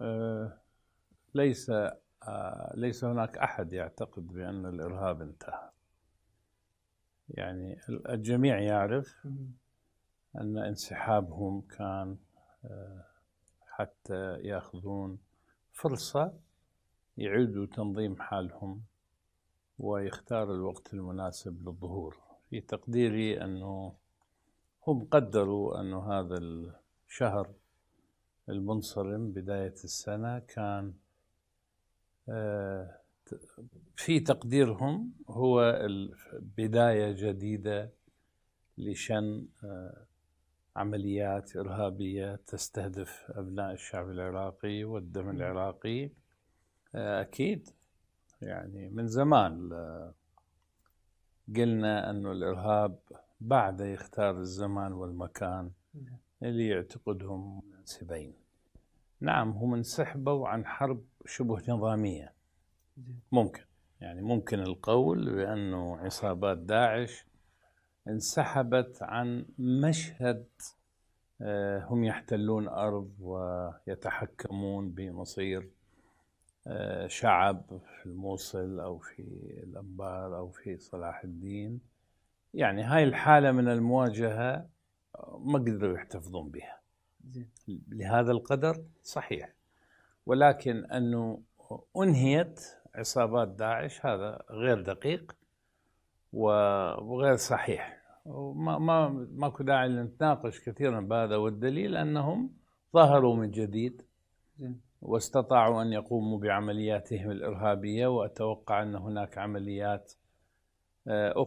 آه، ليس آه، ليس هناك احد يعتقد بان الارهاب انتهى يعني الجميع يعرف ان انسحابهم كان آه، حتى ياخذون فرصه يعيدوا تنظيم حالهم ويختار الوقت المناسب للظهور في تقديري انه هم قدروا انه هذا الشهر المنصرم بداية السنة كان آه، في تقديرهم هو بداية جديدة لشن آه، عمليات إرهابية تستهدف أبناء الشعب العراقي والدم العراقي آه، أكيد يعني من زمان قلنا أن الإرهاب بعد يختار الزمان والمكان اللي يعتقدهم مناسبين نعم هم انسحبوا عن حرب شبه نظامية ممكن يعني ممكن القول بأنه عصابات داعش انسحبت عن مشهد آه، هم يحتلون أرض ويتحكمون بمصير آه، شعب في الموصل أو في الأنبار أو في صلاح الدين يعني هاي الحالة من المواجهة ما قدروا يحتفظون بها زين. لهذا القدر صحيح ولكن أنه أنهيت عصابات داعش هذا غير دقيق وغير صحيح وما ما ماكو داعي نتناقش كثيرا بهذا والدليل انهم ظهروا من جديد واستطاعوا ان يقوموا بعملياتهم الارهابيه واتوقع ان هناك عمليات اخرى آه،